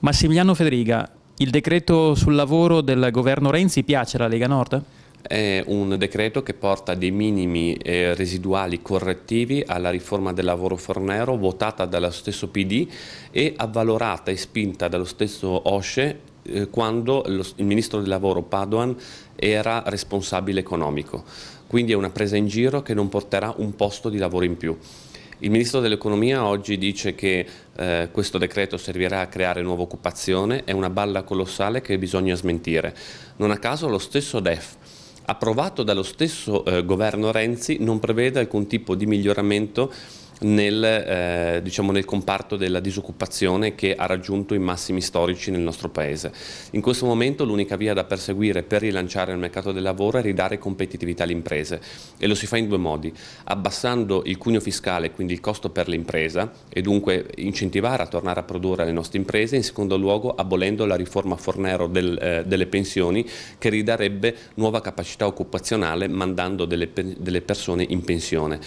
Massimiliano Federica, il decreto sul lavoro del governo Renzi piace alla Lega Nord? È un decreto che porta dei minimi eh, residuali correttivi alla riforma del lavoro fornero votata dallo stesso PD e avvalorata e spinta dallo stesso OSCE eh, quando il ministro del lavoro Padoan era responsabile economico. Quindi è una presa in giro che non porterà un posto di lavoro in più. Il Ministro dell'Economia oggi dice che eh, questo decreto servirà a creare nuova occupazione, è una balla colossale che bisogna smentire. Non a caso lo stesso DEF approvato dallo stesso eh, governo Renzi non prevede alcun tipo di miglioramento nel, eh, diciamo nel, comparto della disoccupazione che ha raggiunto i massimi storici nel nostro Paese. In questo momento l'unica via da perseguire per rilanciare il mercato del lavoro è ridare competitività alle imprese e lo si fa in due modi, abbassando il cuneo fiscale, quindi il costo per l'impresa e dunque incentivare a tornare a produrre le nostre imprese, in secondo luogo abolendo la riforma Fornero del, eh, delle pensioni che ridarebbe nuova capacità occupazionale mandando delle, delle persone in pensione.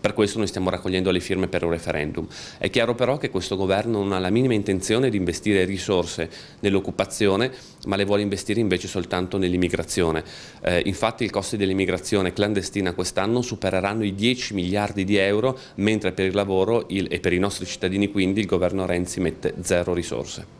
Per questo noi stiamo raccogliendo le firme per un referendum. È chiaro però che questo governo non ha la minima intenzione di investire risorse nell'occupazione, ma le vuole investire invece soltanto nell'immigrazione. Eh, infatti i costi dell'immigrazione clandestina quest'anno supereranno i 10 miliardi di euro, mentre per il lavoro il, e per i nostri cittadini quindi il governo Renzi mette zero risorse.